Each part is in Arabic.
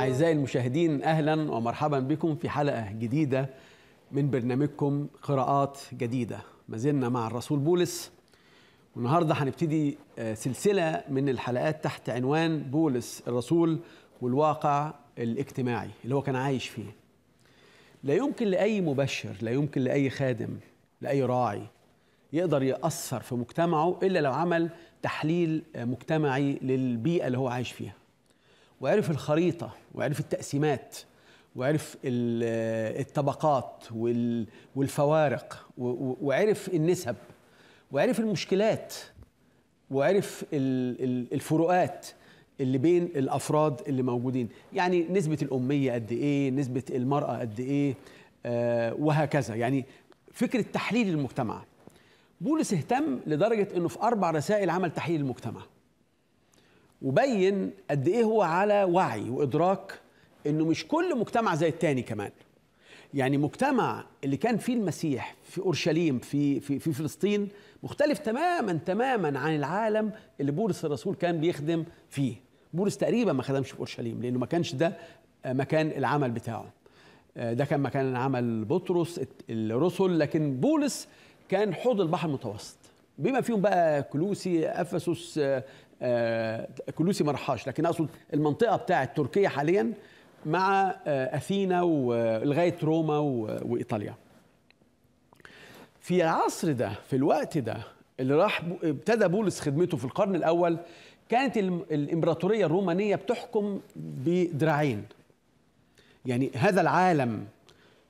أعزائي المشاهدين أهلا ومرحبا بكم في حلقة جديدة من برنامجكم قراءات جديدة ما زلنا مع الرسول بولس والنهاردة هنبتدي آه، سلسلة من الحلقات تحت عنوان بولس الرسول والواقع الاجتماعي اللي هو كان عايش فيه لا يمكن لأي مبشر لا يمكن لأي خادم لأي راعي يقدر يأثر في مجتمعه إلا لو عمل تحليل آه، مجتمعي للبيئة اللي هو عايش فيها وعرف الخريطه وعرف التقسيمات وعرف آه، الطبقات والفوارق وعرف النسب وعرف المشكلات وعرف الفروقات اللي بين الافراد اللي موجودين يعني نسبه الاميه قد ايه نسبه المراه قد ايه آه وهكذا يعني فكره تحليل المجتمع بولس اهتم لدرجه انه في اربع رسائل عمل تحليل المجتمع وبين قد ايه هو على وعي وادراك انه مش كل مجتمع زي التاني كمان يعني مجتمع اللي كان فيه المسيح في اورشليم في في في فلسطين مختلف تماما تماما عن العالم اللي بولس الرسول كان بيخدم فيه بولس تقريبا ما خدمش في اورشليم لانه ما كانش ده مكان العمل بتاعه آه، ده كان مكان عمل بطرس الرسل لكن بولس كان حوض البحر المتوسط بما فيهم بقى كلوسي افسس آه، آه، كلوسي ما راحش لكن اقصد المنطقه بتاعه تركيا حاليا مع آه، اثينا ولغايه آه، روما وايطاليا في العصر ده في الوقت ده اللي راح ابتدى بولس خدمته في القرن الاول كانت الامبراطوريه الرومانيه بتحكم بدراعين يعني هذا العالم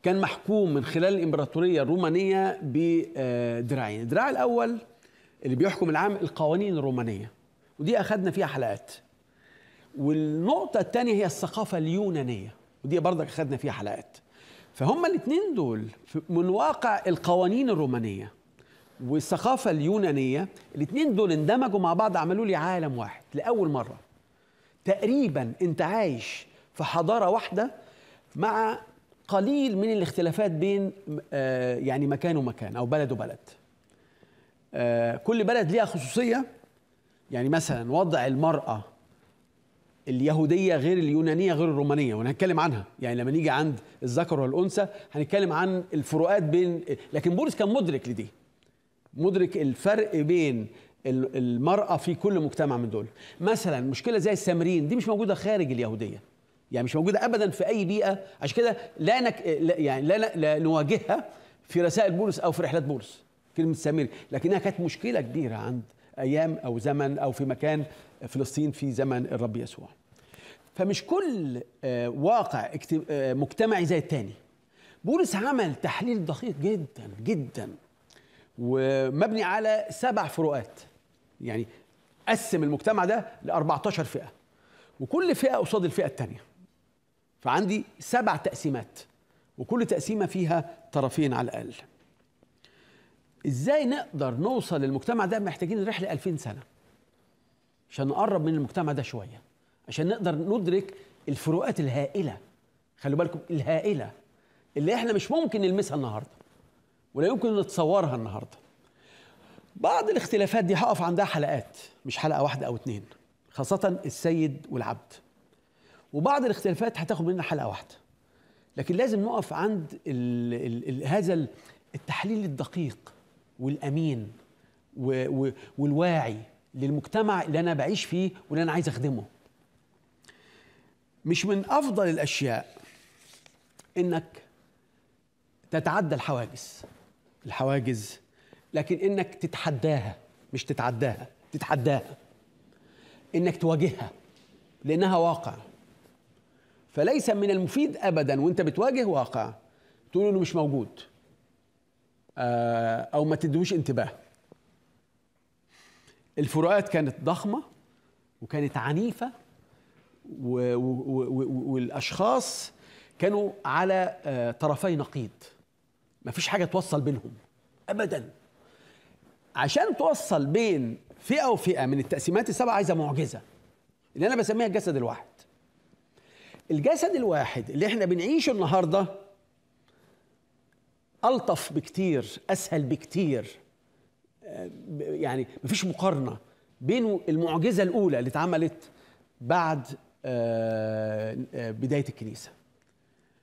كان محكوم من خلال الامبراطوريه الرومانيه بدراعين الدراع الاول اللي بيحكم العام القوانين الرومانيه ودي أخذنا فيها حلقات والنقطة الثانية هي الثقافة اليونانية ودي برضك أخذنا فيها حلقات فهم الاثنين دول من واقع القوانين الرومانية والثقافة اليونانية الاثنين دول اندمجوا مع بعض عملوا لي عالم واحد لأول مرة تقريبا أنت عايش في حضارة واحدة مع قليل من الاختلافات بين آه، يعني مكان ومكان أو بلد وبلد آه، كل بلد ليها خصوصية يعني مثلا وضع المرأة اليهودية غير اليونانية غير الرومانية وهنتكلم عنها يعني لما نيجي عند الذكر والأنثى هنتكلم عن الفروقات بين لكن بولس كان مدرك لدي مدرك الفرق بين المرأة في كل مجتمع من دول مثلا مشكلة زي السامريين دي مش موجودة خارج اليهودية يعني مش موجودة أبدا في أي بيئة عشان كده لا, نك... لا يعني لا, لا نواجهها في رسائل بولس أو في رحلات بولس كلمة سامري لكنها كانت مشكلة كبيرة عند ايام او زمن او في مكان فلسطين في زمن الرب يسوع فمش كل آه، واقع آه، مجتمعي زي التاني بولس عمل تحليل دقيق جدا جدا ومبني على سبع فروقات يعني قسم المجتمع ده ل 14 فئه وكل فئه قصاد الفئه الثانيه فعندي سبع تقسيمات وكل تقسيمه فيها طرفين على الاقل ازاي نقدر نوصل للمجتمع ده محتاجين رحله 2000 سنه عشان نقرب من المجتمع ده شويه عشان نقدر ندرك الفروقات الهائله خلوا بالكم الهائله اللي احنا مش ممكن نلمسها النهارده ولا يمكن نتصورها النهارده بعض الاختلافات دي هقف عندها حلقات مش حلقه واحده او اتنين خاصه السيد والعبد وبعض الاختلافات هتاخد مننا حلقه واحده لكن لازم نقف عند الـ الـ الـ هذا التحليل الدقيق والامين و و والواعي للمجتمع اللي انا بعيش فيه واللي انا عايز اخدمه مش من افضل الاشياء انك تتعدى الحواجز الحواجز لكن انك تتحداها مش تتعداها تتحداها انك تواجهها لانها واقع فليس من المفيد ابدا وانت بتواجه واقع تقول انه مش موجود آه، او ما تدوش انتباه الفروقات كانت ضخمه وكانت عنيفه و... و... و... والاشخاص كانوا على آه، طرفي نقيض مفيش حاجه توصل بينهم ابدا عشان توصل بين فئه وفئه من التقسيمات السبعه عايزه معجزه اللي انا بسميها الجسد الواحد الجسد الواحد اللي احنا بنعيشه النهارده الطف بكتير اسهل بكتير آه، يعني مفيش مقارنه بين المعجزه الاولى اللي اتعملت بعد آه، آه، بدايه الكنيسه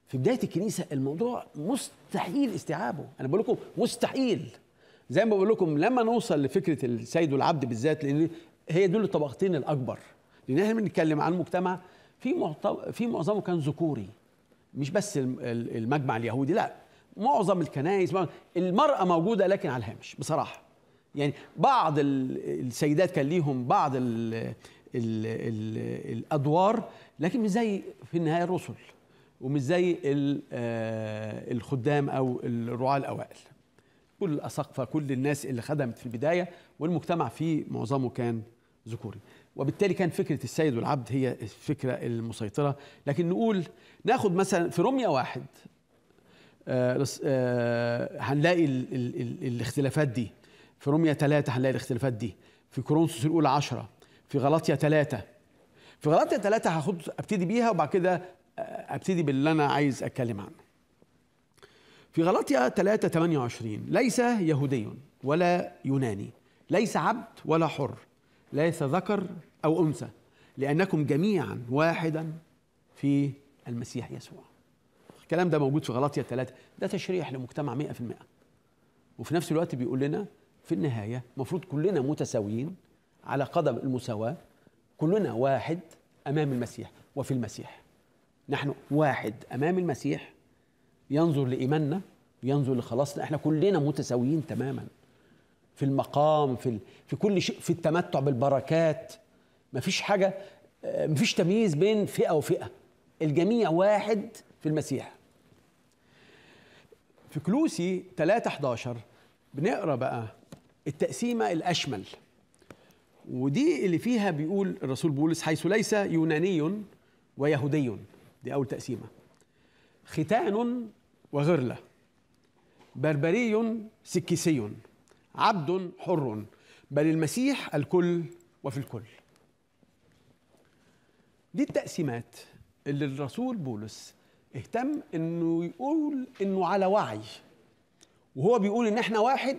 في بدايه الكنيسه الموضوع مستحيل استيعابه انا بقول لكم مستحيل زي ما بقول لكم لما نوصل لفكره السيد والعبد بالذات لان هي دول الطبقتين الاكبر لان احنا بنتكلم عن مجتمع في في معظمه كان ذكوري مش بس المجمع اليهودي لا معظم الكنائس المرأة موجودة لكن على الهامش بصراحة يعني بعض السيدات كان ليهم بعض الـ الـ الـ الأدوار لكن مش زي في النهاية الرسل ومش زي آه، الخدام أو الرعاة الأوائل كل الأسقفة كل الناس اللي خدمت في البداية والمجتمع فيه معظمه كان ذكوري وبالتالي كان فكرة السيد والعبد هي الفكرة المسيطرة لكن نقول ناخد مثلا في رمية واحد آه، آه، هنلاقي الاختلافات دي في روميا 3 هنلاقي الاختلافات دي في كورنثوس الاولى 10 في غلاطيا 3 في غلاطيا 3 هاخد ابتدي بيها وبعد كده آه، ابتدي باللي انا عايز اتكلم عنه في غلاطيا 3 28 ليس يهودي ولا يوناني ليس عبد ولا حر ليس ذكر او انثى لانكم جميعا واحدا في المسيح يسوع الكلام ده موجود في غلطية ثلاثة ده تشريح لمجتمع 100% وفي نفس الوقت بيقول لنا في النهاية المفروض كلنا متساويين على قدم المساواة كلنا واحد أمام المسيح وفي المسيح نحن واحد أمام المسيح ينظر لإيماننا ينظر لخلاصنا احنا كلنا متساويين تماما في المقام في ال... في كل شيء في التمتع بالبركات مفيش حاجة آه، مفيش تمييز بين فئة وفئة الجميع واحد في المسيح في كلوسي 3 11 بنقرا بقى التقسيمه الاشمل ودي اللي فيها بيقول الرسول بولس حيث ليس يوناني ويهودي دي اول تقسيمه ختان وغرله بربري سكسي عبد حر بل المسيح الكل وفي الكل دي التقسيمات اللي الرسول بولس اهتم انه يقول انه على وعي وهو بيقول ان احنا واحد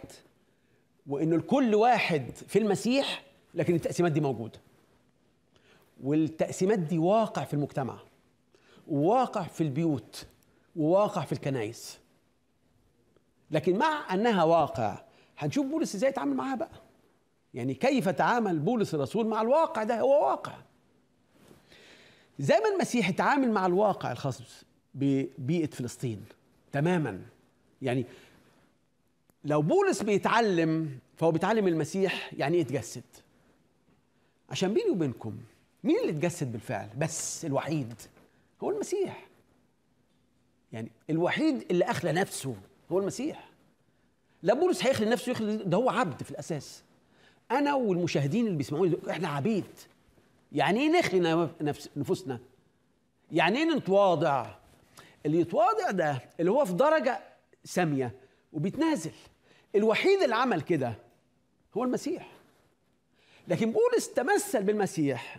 وان الكل واحد في المسيح لكن التقسيمات دي موجوده والتقسيمات دي واقع في المجتمع وواقع في البيوت وواقع في الكنائس لكن مع انها واقع هنشوف بولس ازاي يتعامل معاها بقى يعني كيف تعامل بولس الرسول مع الواقع ده هو واقع زي ما المسيح اتعامل مع الواقع الخاص ببيئه فلسطين تماما يعني لو بولس بيتعلم فهو بيتعلم المسيح يعني ايه اتجسد عشان بيني وبينكم مين اللي اتجسد بالفعل بس الوحيد هو المسيح يعني الوحيد اللي اخلى نفسه هو المسيح لا بولس هيخلي نفسه يخلي ده هو عبد في الاساس انا والمشاهدين اللي بيسمعوني احنا عبيد يعني ايه نخلي نفس نفوسنا يعني ايه نتواضع اللي يتواضع ده اللي هو في درجة سامية وبيتنازل الوحيد اللي عمل كده هو المسيح لكن بولس تمثل بالمسيح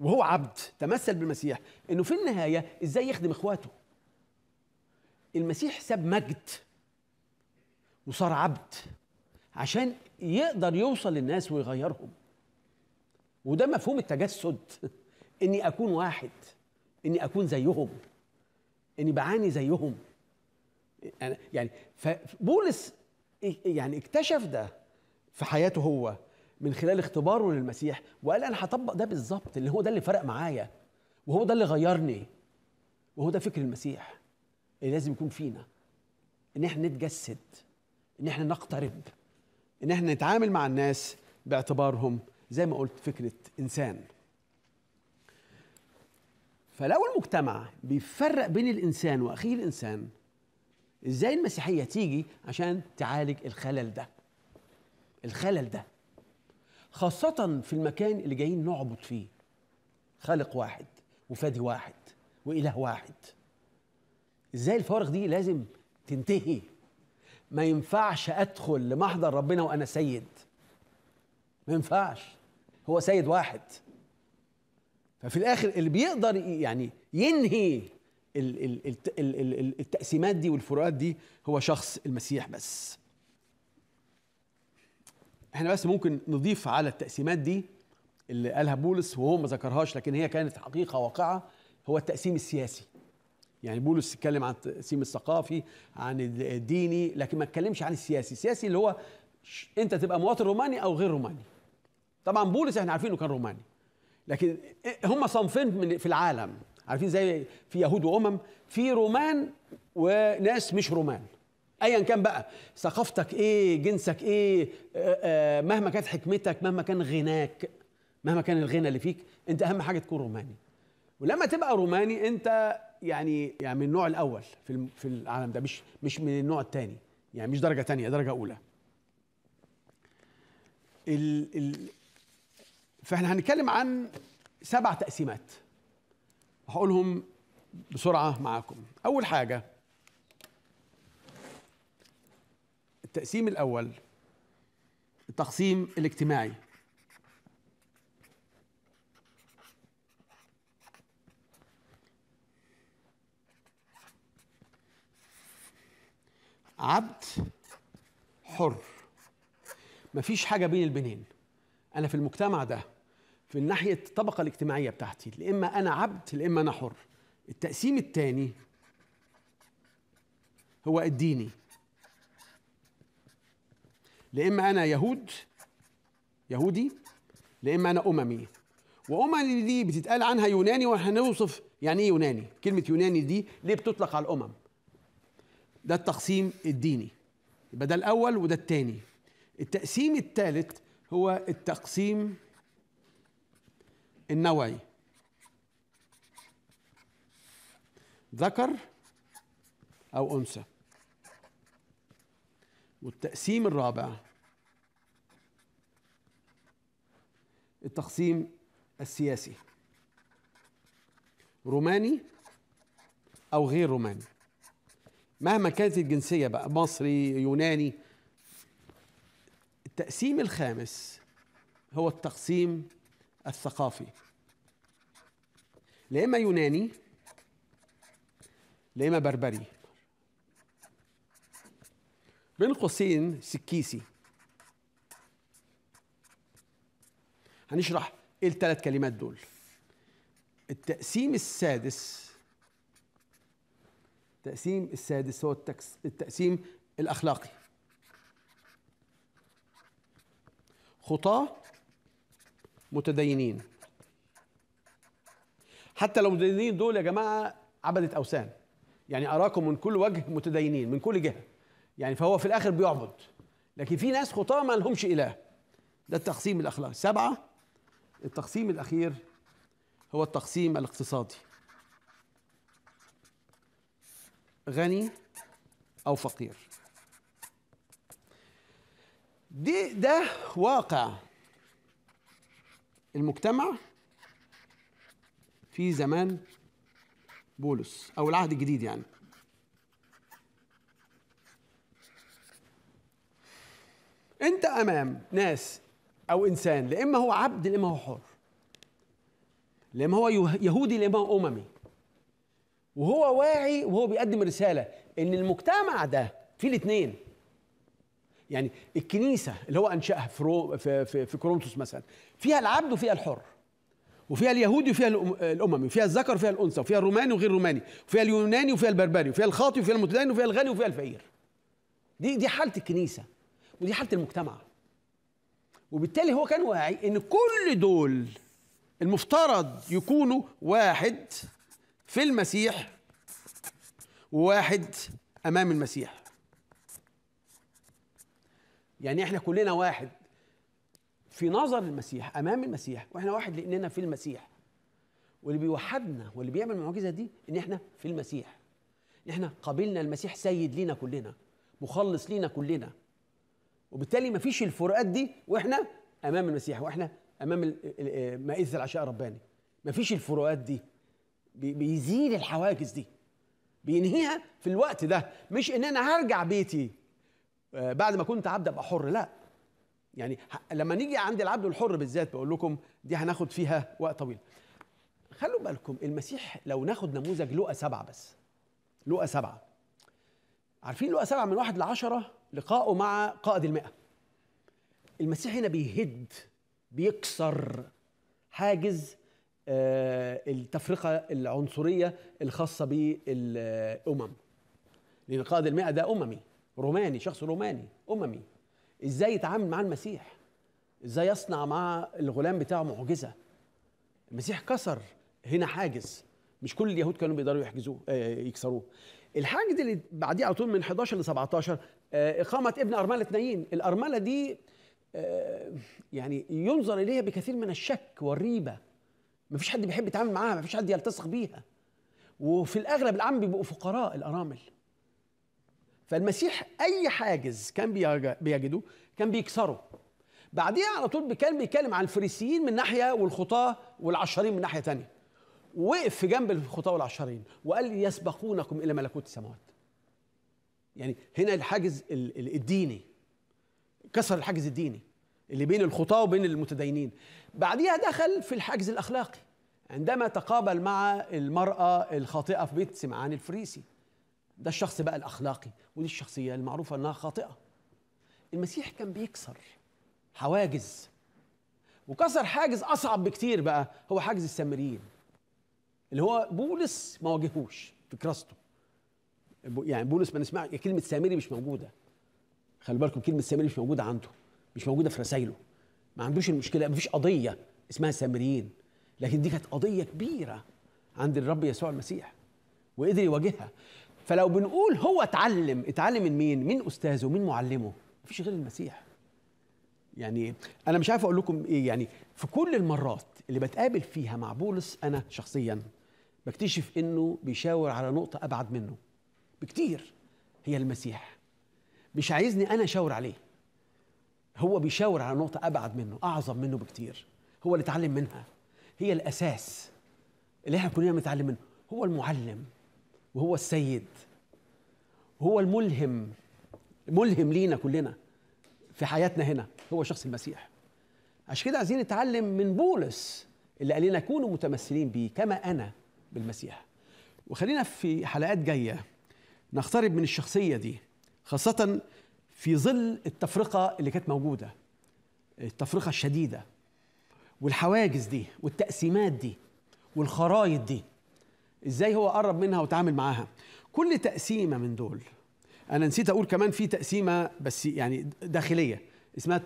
وهو عبد تمثل بالمسيح انه في النهايه ازاي يخدم اخواته المسيح ساب مجد وصار عبد عشان يقدر يوصل للناس ويغيرهم وده مفهوم التجسد اني اكون واحد اني اكون زيهم اني بعاني زيهم يعني فبولس يعني اكتشف ده في حياته هو من خلال اختباره للمسيح وقال انا هطبق ده بالظبط اللي هو ده اللي فرق معايا وهو ده اللي غيرني وهو ده فكر المسيح اللي لازم يكون فينا ان احنا نتجسد ان احنا نقترب ان احنا نتعامل مع الناس باعتبارهم زي ما قلت فكره انسان فلو المجتمع بيفرق بين الانسان واخيه الانسان ازاي المسيحيه تيجي عشان تعالج الخلل ده الخلل ده خاصه في المكان اللي جايين نعبد فيه خالق واحد وفادي واحد واله واحد ازاي الفوارق دي لازم تنتهي ما ينفعش ادخل لمحضر ربنا وانا سيد ما ينفعش هو سيد واحد ففي الاخر اللي بيقدر يعني ينهي التقسيمات دي والفروقات دي هو شخص المسيح بس احنا بس ممكن نضيف على التقسيمات دي اللي قالها بولس وهو ما ذكرهاش لكن هي كانت حقيقه واقعه هو التقسيم السياسي يعني بولس اتكلم عن التقسيم الثقافي عن الديني لكن ما اتكلمش عن السياسي السياسي اللي هو انت تبقى مواطن روماني او غير روماني طبعا بولس احنا عارفينه كان روماني لكن هم صنفين في العالم عارفين زي في يهود وامم في رومان وناس مش رومان ايا كان بقى ثقافتك ايه جنسك ايه آه، آه، مهما كانت حكمتك مهما كان غناك مهما كان الغنى اللي فيك انت اهم حاجه تكون روماني ولما تبقى روماني انت يعني يعني من النوع الاول في في العالم ده مش مش من النوع الثاني يعني مش درجه ثانيه درجه اولى ال ال فاحنا هنتكلم عن سبع تقسيمات هقولهم بسرعه معاكم اول حاجه التقسيم الاول التقسيم الاجتماعي عبد حر مفيش حاجه بين البنين انا في المجتمع ده في الناحية الطبقة الاجتماعية بتاعتي لإما إما أنا عبد لإما إما أنا حر التقسيم الثاني هو الديني لإما إما أنا يهود يهودي لإما إما أنا أممي وأممي دي بتتقال عنها يوناني وهنوصف يعني إيه يوناني كلمة يوناني دي ليه بتطلق على الأمم ده التقسيم الديني يبقى ده الأول وده الثاني التقسيم الثالث هو التقسيم النوعي ذكر أو أنثى والتقسيم الرابع التقسيم السياسي روماني أو غير روماني مهما كانت الجنسية بقى مصري يوناني التقسيم الخامس هو التقسيم الثقافي لا اما يوناني لا اما بربري بين قوسين سكيسي هنشرح ايه الثلاث كلمات دول التقسيم السادس التقسيم السادس هو التقسيم الاخلاقي خطاه متدينين حتى لو متدينين دول يا جماعه عبدة اوثان يعني اراكم من كل وجه متدينين من كل جهه يعني فهو في الاخر بيعبد لكن في ناس خطاه ما لهمش اله ده التقسيم الاخلاقي سبعه التقسيم الاخير هو التقسيم الاقتصادي غني او فقير دي ده واقع المجتمع في زمان بولس او العهد الجديد يعني انت امام ناس او انسان لا اما هو عبد لا اما هو حر لا اما هو يهودي لا اما هو اممي وهو واعي وهو بيقدم رساله ان المجتمع ده فيه الاثنين يعني الكنيسه اللي هو انشاها في رو في في, في كورنثوس مثلا فيها العبد وفيها الحر وفيها اليهودي وفيها الاممي وفيها الذكر وفيها الانثى وفيها الروماني وغير الروماني وفيها اليوناني وفيها البربري وفيها الخاطي وفيها المتدين وفيها الغني وفيها الفقير دي دي حاله الكنيسه ودي حاله المجتمع وبالتالي هو كان واعي ان كل دول المفترض يكونوا واحد في المسيح وواحد امام المسيح يعني احنا كلنا واحد في نظر المسيح امام المسيح واحنا واحد لاننا في المسيح واللي بيوحدنا واللي بيعمل المعجزه دي ان احنا في المسيح ان احنا قبلنا المسيح سيد لينا كلنا مخلص لينا كلنا وبالتالي ما فيش الفروقات دي واحنا امام المسيح واحنا امام مائده العشاء الرباني ما فيش الفروقات دي بيزيل الحواجز دي بينهيها في الوقت ده مش ان انا هرجع بيتي آه، بعد ما كنت عبد ابقى حر لا يعني لما نيجي عند العبد الحر بالذات بقول لكم دي هناخد فيها وقت طويل خلوا بالكم المسيح لو ناخد نموذج لقى سبعة بس لقى سبعة عارفين لقى سبعة من واحد لعشرة لقائه مع قائد المئة المسيح هنا بيهد بيكسر حاجز آه، التفرقة العنصرية الخاصة بالأمم لأن قائد المئة ده أممي روماني شخص روماني اممي ازاي يتعامل مع المسيح ازاي يصنع مع الغلام بتاعه معجزه المسيح كسر هنا حاجز مش كل اليهود كانوا بيقدروا يحجزوه آه، يكسروه الحاجز اللي بعديه على طول من 11 ل 17 آه، اقامه ابن ارمله نايين الارمله دي آه، يعني ينظر اليها بكثير من الشك والريبه مفيش حد بيحب يتعامل معاها مفيش حد يلتصق بيها وفي الاغلب العام بيبقوا فقراء الارامل فالمسيح اي حاجز كان بيجده كان بيكسره بعديها على طول كان بيتكلم عن الفريسيين من ناحيه والخطاه والعشرين من ناحيه تانية وقف في جنب الخطاه والعشرين وقال يسبقونكم الى ملكوت السماوات يعني هنا الحاجز الديني كسر الحاجز الديني اللي بين الخطاه وبين المتدينين بعديها دخل في الحاجز الاخلاقي عندما تقابل مع المراه الخاطئه في بيت سمعان الفريسي ده الشخص بقى الاخلاقي ودي الشخصيه المعروفه انها خاطئه المسيح كان بيكسر حواجز وكسر حاجز اصعب بكتير بقى هو حاجز السامريين اللي هو بولس ما واجهوش في كراسته يعني بولس ما نسمع كلمه سامري مش موجوده خلي بالكم كلمه سامري مش موجوده عنده مش موجوده في رسايله ما عندوش المشكله ما فيش قضيه اسمها سامريين لكن دي كانت قضيه كبيره عند الرب يسوع المسيح وقدر يواجهها فلو بنقول هو اتعلم اتعلم من مين مين استاذه مين معلمه مفيش غير المسيح يعني انا مش عارف اقول لكم ايه يعني في كل المرات اللي بتقابل فيها مع بولس انا شخصيا بكتشف انه بيشاور على نقطه ابعد منه بكتير هي المسيح مش عايزني انا اشاور عليه هو بيشاور على نقطه ابعد منه اعظم منه بكتير هو اللي اتعلم منها هي الاساس اللي احنا كلنا بنتعلم منه هو المعلم وهو السيد هو الملهم ملهم لينا كلنا في حياتنا هنا هو شخص المسيح عشان كده عايزين نتعلم من بولس اللي قال لنا كونوا متمثلين بيه كما انا بالمسيح وخلينا في حلقات جايه نقترب من الشخصيه دي خاصه في ظل التفرقه اللي كانت موجوده التفرقه الشديده والحواجز دي والتقسيمات دي والخرايط دي ازاي هو قرب منها وتعامل معاها كل تقسيمه من دول انا نسيت اقول كمان في تقسيمه بس يعني داخليه اسمها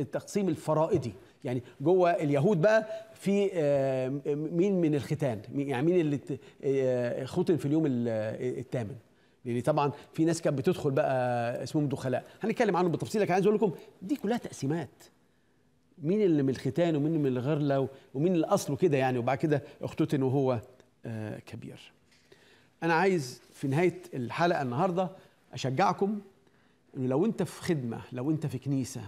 التقسيم الفرائضي يعني جوه اليهود بقى في آه، مين من الختان يعني مين اللي آه، ختن في اليوم آه، الثامن لان طبعا في ناس كانت بتدخل بقى اسمهم دخلاء هنتكلم عنهم بالتفصيل لكن عايز اقول لكم دي كلها تقسيمات مين اللي من الختان ومين من الغرله ومين اللي اصله كده يعني وبعد كده اختتن وهو آه، كبير انا عايز في نهايه الحلقه النهارده اشجعكم انه لو انت في خدمه لو انت في كنيسه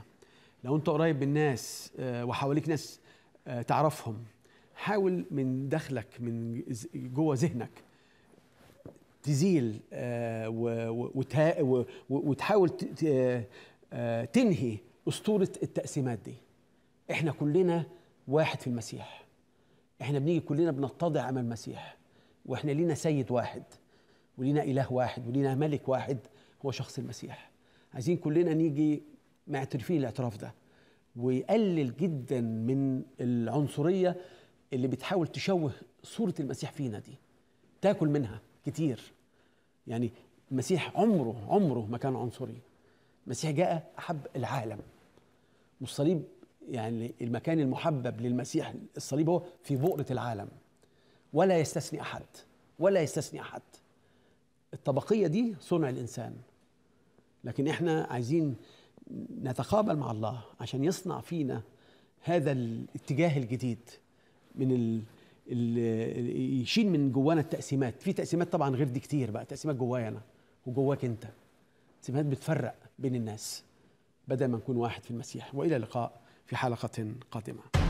لو انت قريب من ناس آه، وحواليك ناس آه، تعرفهم حاول من داخلك من جوه ذهنك تزيل وتحاول تنهي اسطوره التقسيمات دي احنا كلنا واحد في المسيح احنا بنيجي كلنا بنتضع امام المسيح واحنا لينا سيد واحد ولينا اله واحد ولينا ملك واحد هو شخص المسيح عايزين كلنا نيجي معترفين الاعتراف ده ويقلل جدا من العنصريه اللي بتحاول تشوه صوره المسيح فينا دي تاكل منها كتير يعني المسيح عمره عمره ما كان عنصري المسيح جاء احب العالم والصليب يعني المكان المحبب للمسيح الصليب هو في بؤرة العالم ولا يستثني أحد ولا يستثني أحد الطبقية دي صنع الإنسان لكن إحنا عايزين نتقابل مع الله عشان يصنع فينا هذا الاتجاه الجديد من ال... يشيل من جوانا التقسيمات في تقسيمات طبعا غير دي كتير بقى تقسيمات جوايا أنا وجواك أنت تقسيمات بتفرق بين الناس بدل ما نكون واحد في المسيح والى اللقاء في حلقه قادمه